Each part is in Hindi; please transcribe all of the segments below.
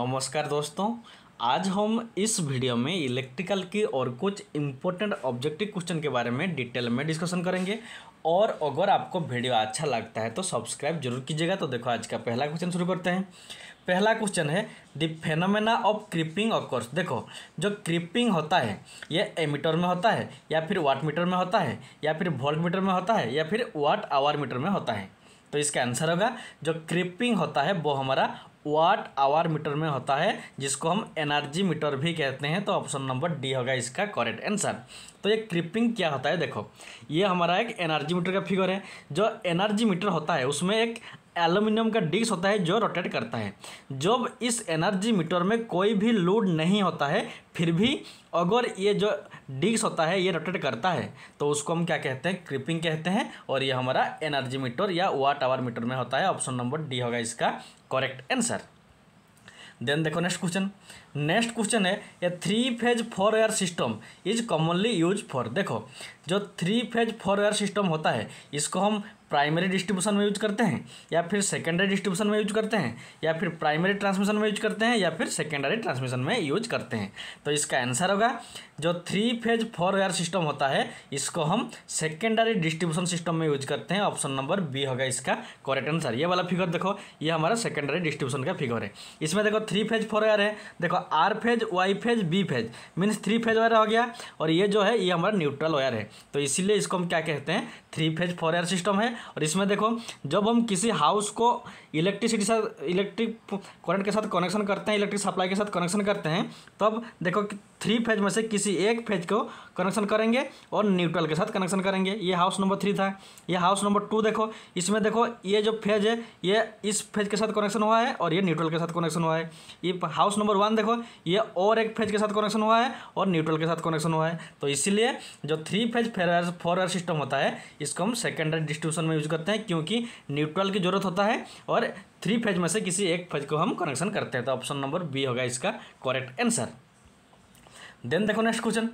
नमस्कार दोस्तों आज हम इस वीडियो में इलेक्ट्रिकल की और कुछ इम्पोर्टेंट ऑब्जेक्टिव क्वेश्चन के बारे में डिटेल में डिस्कशन करेंगे और अगर आपको वीडियो अच्छा लगता है तो सब्सक्राइब जरूर कीजिएगा तो देखो आज का पहला क्वेश्चन शुरू करते हैं पहला क्वेश्चन है the phenomena of creeping occurs देखो जो क्रिपिंग होता है यह एमीटर में होता है या फिर वाट मीटर में होता है या फिर वोल्ट मीटर में होता है या फिर वाट आवर मीटर में होता है तो इसका आंसर होगा जो क्रिपिंग होता है वो हमारा वाट आवर मीटर में होता है जिसको हम एनर्जी मीटर भी कहते हैं तो ऑप्शन नंबर डी होगा इसका करेक्ट आंसर तो ये क्रिपिंग क्या होता है देखो ये हमारा एक एनर्जी मीटर का फिगर है जो एनर्जी मीटर होता है उसमें एक एल्युमिनियम का डिस्क होता है जो रोटेट करता है जब इस एनर्जी मीटर में कोई भी लोड नहीं होता है फिर भी अगर ये जो डिस्क होता है ये रोटेट करता है तो उसको हम क्या कहते हैं क्रिपिंग कहते हैं और ये हमारा एनर्जी मीटर या वाट आवर मीटर में होता है ऑप्शन नंबर डी होगा इसका करेक्ट आंसर देन देखो नेक्स्ट क्वेश्चन नेक्स्ट क्वेश्चन है ये three phase four air system is commonly use for देखो जो three phase four wire system होता है इसको हम प्राइमरी डिस्ट्रीब्यूशन में यूज करते हैं या फिर सेकेंडरी डिस्ट्रीब्यूशन में यूज करते हैं या फिर प्राइमरी ट्रांसमिशन में यूज करते हैं या फिर सेकेंडरी ट्रांसमिशन में यूज करते हैं तो इसका आंसर होगा जो three phase four wire system होता है इसको हम सेकेंडरी डिस्ट्रीब्यूशन सिस्टम में यूज करते हैं ऑप्शन नंबर बी होगा इसका करेक्ट आंसर ये वाला फिगर देखो ये हमारा सेकेंडरी डिस्ट्रीब्यूशन का फिगर है इसमें देखो थ्री फेज फोर वेयर है देखो R phase Y phase B phase means three phase wire हो गया और ये जो है ये हमारा न्यूट्रल वायर है तो इसीलिए इसको हम क्या कहते हैं three phase four air system है और इसमें देखो जब हम किसी हाउस को इलेक्ट्रिसिटी साथ इलेक्ट्रिक करंट के साथ कनेक्शन करते हैं इलेक्ट्रिक सप्लाई के साथ कनेक्शन करते हैं तब देखो थ्री फेज में से किसी एक फेज को कनेक्शन करेंगे और न्यूट्रल के साथ कनेक्शन करेंगे ये हाउस नंबर थ्री था ये हाउस नंबर टू देखो इसमें देखो ये जो फेज है ये इस फेज के साथ कनेक्शन हुआ है और ये न्यूट्रल के साथ कनेक्शन हुआ है ये हाउस नंबर वन देखो ये और एक फेज के साथ कनेक्शन हुआ है और न्यूट्रल के साथ कनेक्शन हुआ है तो इसीलिए जो थ्री फेज फेर फोर एयर सिस्टम होता है इसको हम सेकेंडरी डिस्ट्रीब्यूशन में यूज करते हैं क्योंकि न्यूट्रल की जरूरत होता है और थ्री फेज में से किसी एक फेज को हम कनेक्शन करते हैं तो ऑप्शन नंबर बी होगा इसका करेक्ट आंसर देन देखो नेक्स्ट क्वेश्चन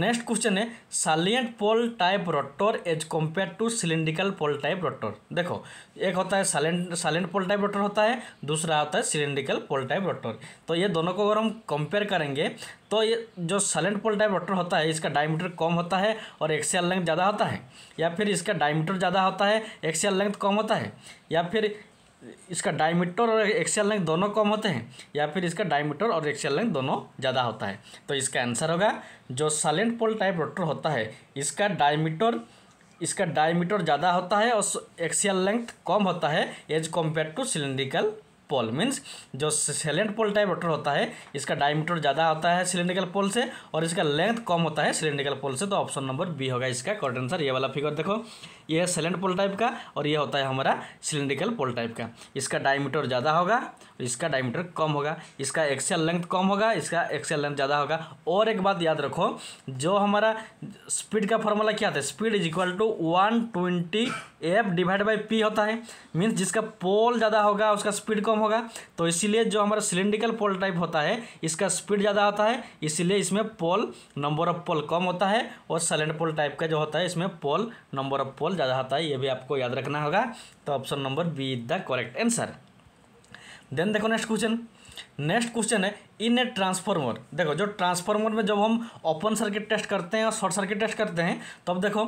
नेक्स्ट क्वेश्चन है salient pole type rotor as compare to cylindrical pole type rotor देखो एक होता है silent salient pole type rotor होता है दूसरा होता है सिलिंड्रिकल पोल टाइप रोटर तो ये दोनों को अगर हम कंपेयर करेंगे तो ये जो साइलेंट पोल टाइप रोटर होता है इसका डायमीटर कम होता है और एक्सियल लेंथ ज़्यादा होता है या फिर इसका डायमीटर ज़्यादा होता है एक्सियल लेंथ कम होता है या फिर इसका डायमीटर और एक्सेल लेंथ दोनों कम होते हैं या फिर इसका डायमीटर और एक्सेल लेंथ दोनों ज़्यादा होता है तो इसका आंसर होगा जो साइलेंट पोल टाइप रोटर होता है इसका डायमीटर इसका डायमीटर ज़्यादा होता है और एक्सेल लेंथ कम होता है as compare to cylindrical pole means जो सिलेंट पोल टाइप रोटर होता है इसका डायमीटर ज़्यादा होता है सिलेंड्रिकल पोल से और इसका लेंथ कम होता है सिलेंड्रिकल पोल से तो ऑप्शन नंबर बी होगा इसका करेक्ट आंसर ये वाला फिगर देखो ये है सिलेंट पोल टाइप का और ये होता है हमारा सिलेंड्रिकल पोल टाइप का इसका डायमीटर ज़्यादा होगा इसका डायमीटर कम होगा इसका एक्सेल लेंथ कम होगा इसका एक्सेल लेंथ ज़्यादा होगा और एक बात याद रखो जो हमारा स्पीड का फॉर्मूला क्या है speed is equal to one twenty F divide by P होता है मीन्स जिसका पोल ज़्यादा होगा उसका स्पीड कम कम होगा तो इसीलिए जो हमारा सिलेंड्रिकल पोल टाइप होता है इसका स्पीड ज़्यादा होता है इसीलिए इसमें पोल नंबर ऑफ पोल कम होता है और साइलेंट पोल टाइप का जो होता है इसमें पोल नंबर ऑफ पोल ज़्यादा होता है ये भी आपको याद रखना होगा तो option number B is the correct answer then देखो नेक्स्ट क्वेश्चन नेक्स्ट क्वेश्चन है इन ए ट्रांसफार्मर देखो जो ट्रांसफार्मर में जब हम ओपन सर्किट टेस्ट करते हैं और शॉर्ट सर्किट टेस्ट करते हैं तब देखो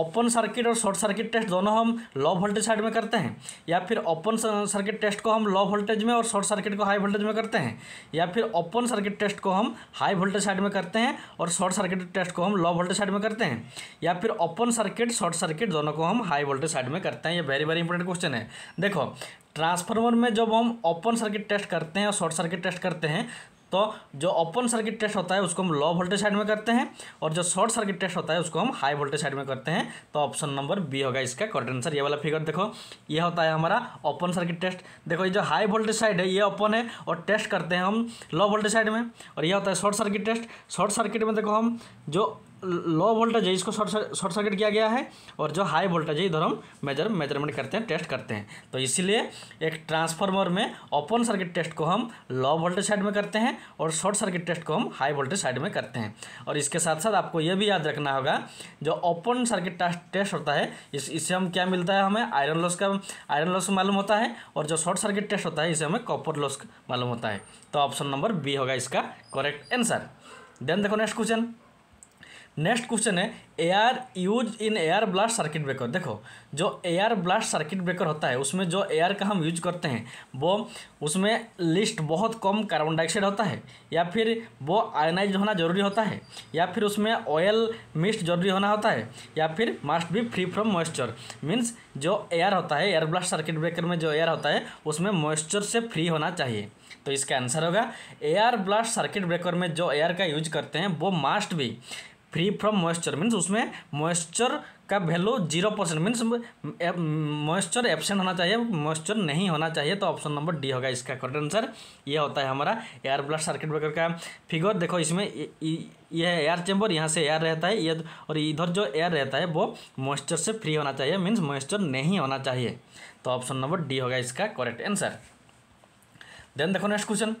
ओपन सर्किट और शॉर्ट सर्किट टेस्ट दोनों हम लो वोल्टेज साइड में करते हैं या फिर ओपन सर्किट टेस्ट को हम लो वोल्टेज में और शॉर्ट सर्किट को हाई वोल्टेज में करते हैं या फिर ओपन सर्किट टेस्ट को हम हाई वोल्टेज साइड में करते हैं और शॉर्ट सर्किट टेस्ट को हम लो वोल्टेज साइड में करते हैं या फिर ओपन सर्किट शॉर्ट सर्किट दोनों को हम हाई वोल्टेज साइड में करते हैं ये वेरी वेरी इंपॉर्टेंट क्वेश्चन है देखो ट्रांसफार्मर में जब हम ओपन सर्किट टेस्ट करते हैं और शॉर्ट सर्किट सर्किट टेस्ट करते हैं तो जो ओपन सर्किट टेस्ट होता है उसको हम लो वोल्टेज साइड में करते हैं और जो शॉर्ट सर्किट टेस्ट होता है उसको हम हाई वोल्टेज साइड में करते हैं तो ऑप्शन नंबर बी होगा इसका करेक्ट आंसर ये वाला फिगर देखो ये होता है हमारा ओपन सर्किट टेस्ट देखो ये जो हाई वोल्टेज साइड है ये ओपन है और टेस्ट करते हैं हम लो वोल्टेज साइड में और यह होता है short circuit test short circuit में देखो हम जो लो वोल्टेज है इसको शॉर्ट सर्किट किया गया है और जो हाई वोल्टेज है इधर हम मेजर मेजरमेंट करते हैं टेस्ट करते हैं तो इसीलिए एक ट्रांसफार्मर में ओपन सर्किट टेस्ट को हम लो वोल्टेज साइड में करते हैं और शॉर्ट सर्किट टेस्ट को हम हाई वोल्टेज साइड में करते हैं और इसके साथ साथ आपको यह भी याद रखना होगा जो ओपन सर्किट टेस्ट होता है इस इससे हम क्या मिलता है हमें आयरन लॉस का आयरन लॉस मालूम होता है और जो शॉर्ट सर्किट टेस्ट होता है इसे हमें कॉपर लॉस मालूम होता है तो ऑप्शन नंबर बी होगा इसका करेक्ट आंसर देन देखो नेक्स्ट क्वेश्चन नेक्स्ट क्वेश्चन है air use in air blast circuit breaker देखो जो एयर ब्लास्ट सर्किट ब्रेकर होता है उसमें जो एयर का हम यूज करते हैं वो उसमें लिस्ट बहुत कम कार्बन डाइऑक्साइड होता है या फिर वो आयनाइज होना जरूरी होता है या फिर उसमें ऑयल मिस्ट जरूरी होना होता है या फिर must be free from moisture means जो एयर होता है एयर ब्लास्ट सर्किट ब्रेकर में जो एयर होता है उसमें मॉइस्चर से फ्री होना चाहिए तो इसका आंसर होगा एयर ब्लास्ट सर्किट ब्रेकर में जो एयर का यूज करते हैं वो must be free from moisture means उसमें मॉइस्चर का value zero percent means moisture absent होना चाहिए मॉइस्चर नहीं होना चाहिए तो ऑप्शन नंबर डी होगा इसका करेक्ट आंसर ये होता है हमारा एयर ब्लड सर्किट ब्रेकर का फिगर देखो इसमें यह एयर चैम्बर यहाँ से एयर रहता है ये और इधर जो एयर रहता है वो मॉइस्चर से फ्री होना चाहिए मीन्स मॉइस्चर नहीं होना चाहिए तो ऑप्शन नंबर डी होगा इसका करेक्ट आंसर देन देखो next question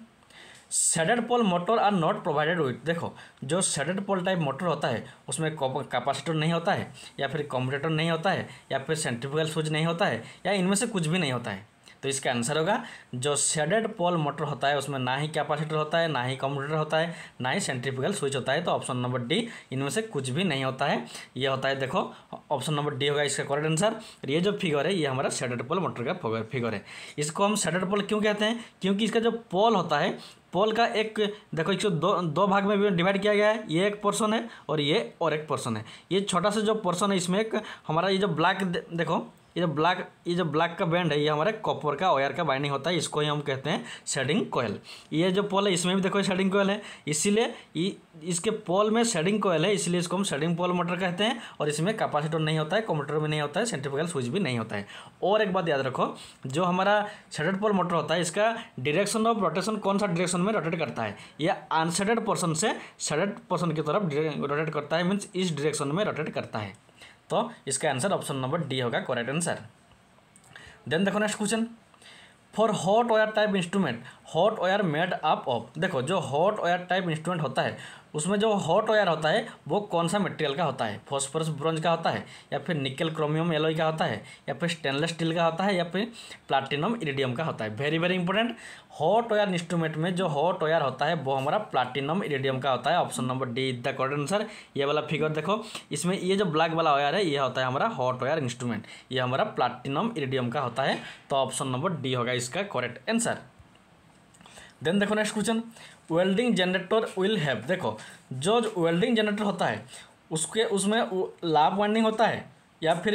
shaded pole motor are not provided with देखो जो सेडेड पोल टाइप मोटर होता है उसमें कैपेसिटर नहीं होता है या फिर कॉम्पिटेटर नहीं होता है या फिर सेंट्रिफिकल स्विच नहीं होता है या इनमें से कुछ भी नहीं होता है तो इसका आंसर होगा जो शेडेड पोल मोटर होता है उसमें ना ही कैपेसिटर होता है ना ही कंप्यूटर होता है ना ही सेंट्रिफिकल स्विच होता है तो ऑप्शन नंबर डी इनमें से कुछ भी नहीं होता है ये होता है देखो ऑप्शन नंबर डी होगा इसका करेक्ट आंसर ये जो फिगर है ये हमारा शेडेड पोल मोटर का फिगर है इसको हम शेडेड पोल क्यों कहते हैं क्योंकि इसका जो पोल होता है पोल का एक देखो इसको दो दो भाग में भी डिवाइड किया गया है ये एक पोर्सन है और ये और एक पोर्सन है ये छोटा सा जो पोर्सन है इसमें एक हमारा ये जो ब्लैक देखो ये जो ब्लैक ये जो ब्लैक का बैंड है ये हमारे कॉपर का वायर का बाइंडिंग होता है इसको ही हम कहते हैं शेडिंग कोयल ये जो पोल है इसमें भी देखो शेडिंग कोयल है इसीलिए इसके पोल में शेडिंग कोयल है इसलिए इसको हम शेडिंग पोल मोटर कहते हैं और इसमें कैपेसिटर नहीं होता है कंप्यूटर भी नहीं होता है सेंट्रिफिकल स्विच भी नहीं होता है और एक बात याद रखो जो हमारा शेडेड पोल मोटर होता है इसका डिरेक्शन ऑफ रोटेशन कौन सा डिरेक्शन में रोटेट करता है यह अनशेडेड पोर्सन से शेडेड पोर्सन की तरफ रोटेट करता है मीन्स इस डिरेक्शन में रोटेट करता है तो इसका आंसर ऑप्शन नंबर डी होगा करेक्ट आंसर देन देखो next question for hot wire type instrument hot wire made up of देखो जो हॉट वायर टाइप इंस्ट्रूमेंट होता है उसमें जो हॉट वायर होता है वो कौन सा मटेरियल का होता है फॉस्फोरस ब्रॉन्ज का होता है या फिर निकल क्रोमियम एलोई का होता है या फिर स्टेनलेस स्टील का होता है या फिर प्लाटिनम इरिडियम का होता है very very important hot wire instrument में जो हॉट वायर होता है वो हमारा प्लाटिनम इरिडियम का होता है option number D is the correct answer ये वाला फिगर देखो इसमें ये जो ब्लैक वाला वायर है ये होता है हमारा हॉट वायर इंस्ट्रूमेंट ये हमारा प्लाटिनम इरिडियम का होता है तो ऑप्शन नंबर डी होगा इसका करेक्ट आंसर देन देखो next question welding generator will have देखो जो वेल्डिंग जनरेटर होता है उसके उसमें लाभ वाइंडिंग होता है या फिर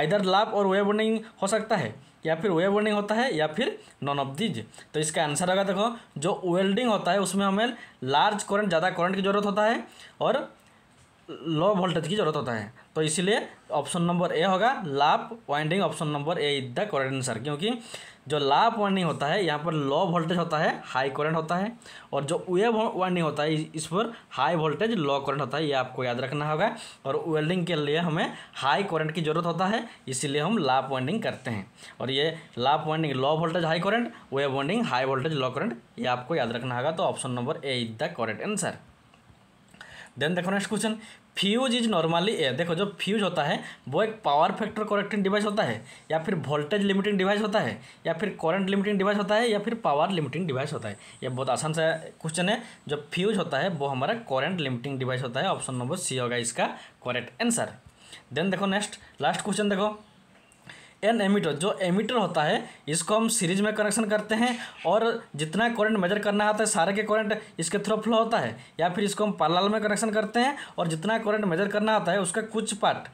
आइधर लाभ और वे वर्निंग हो सकता है या फिर वे वर्निंग होता है या फिर नॉन ऑफ दीज तो इसका आंसर होगा देखो जो वेल्डिंग होता है उसमें हमें लार्ज करंट ज़्यादा करंट की ज़रूरत होता है और लो वोल्टेज की जरूरत होता है तो इसलिए ऑप्शन नंबर ए होगा lap winding option number A is the correct answer क्योंकि जो लाभ वार्निंग होता है यहाँ पर लो वोल्टेज होता है हाई करंट होता है और जो वेव वार्निंग होता है इस पर हाई वोल्टेज लो करंट होता है ये आपको याद रखना होगा और वेल्डिंग के लिए हमें हाई करंट की ज़रूरत होता है इसीलिए हम लाभ वार्निंग करते हैं और ये lap winding low voltage high current wave winding high voltage low current ये आपको याद रखना होगा तो option number A is the correct answer then देखो next question fuse is normally a देखो जो फ्यूज होता है वो एक पावर फैक्टर करेक्टिंग डिवाइस होता है या फिर वोल्टेज लिमिटिंग डिवाइस होता है या फिर करंट लिमिटिंग डिवाइस होता है या फिर पावर लिमिटिंग डिवाइस होता है ये बहुत आसान सा क्वेश्चन है जो फ्यूज होता है वो हमारा करंट लिमिटिंग डिवाइस होता है ऑप्शन नंबर सी होगा इसका करेक्ट आंसर देन देखो नेक्स्ट लास्ट क्वेश्चन देखो एन एमीटर जो एमीटर होता है इसको हम सीरीज में कनेक्शन करते हैं और जितना करंट मेजर करना होता है सारे के करंट इसके थ्रू फ्लो होता है या फिर इसको हम पार्लाल में कनेक्शन करते हैं और जितना करंट मेजर करना होता है उसका कुछ पार्ट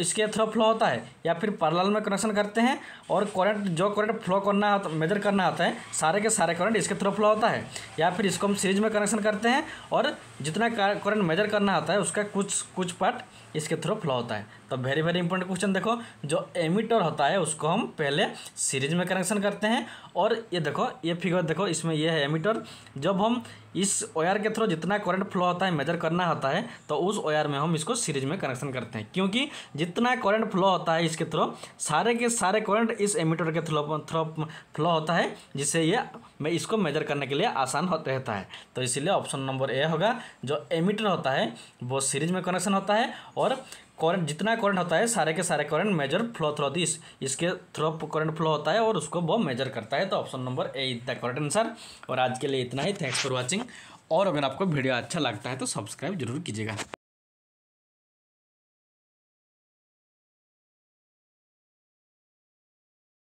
इसके थ्रू फ्लो होता है या फिर पैरेलल में कनेक्शन करते हैं और करंट जो करंट फ्लो करना होता मेजर करना होता है सारे के सारे करंट इसके थ्रू फ्लो होता है या फिर इसको हम सीरीज में कनेक्शन करते हैं और जितना करंट मेजर करना होता है उसका कुछ कुछ पार्ट इसके थ्रू फ्लो होता है तो वेरी वेरी इंपॉर्टेंट क्वेश्चन देखो जो एमिटर होता है उसको हम पहले सीरीज में कनेक्शन करते हैं और ये देखो ये फिगर देखो इसमें ये है एमिटर जब हम इस ओयर के थ्रू जितना करंट फ्लो होता है मेजर करना होता है तो उस ओयर में हम इसको सीरीज में कनेक्शन करते हैं क्योंकि जितना करंट फ्लो होता है इसके थ्रू सारे के सारे करंट इस एमिटर के थ्रो थ्रो फ्लो होता है जिससे ये मैं इसको मेजर करने के लिए आसान हो रहता है तो इसीलिए ऑप्शन नंबर ए होगा जो एमिटर होता है वो सीरीज में कनेक्शन होता है और करंट जितना करंट होता है सारे के सारे current measure flow through this इसके थ्रो करंट फ्लो होता है और उसको वो मेजर करता है तो option number A is the correct answer और आज के लिए इतना ही थैंक्स फॉर वॉचिंग और अगर आपको वीडियो अच्छा लगता है तो सब्सक्राइब जरूर कीजिएगा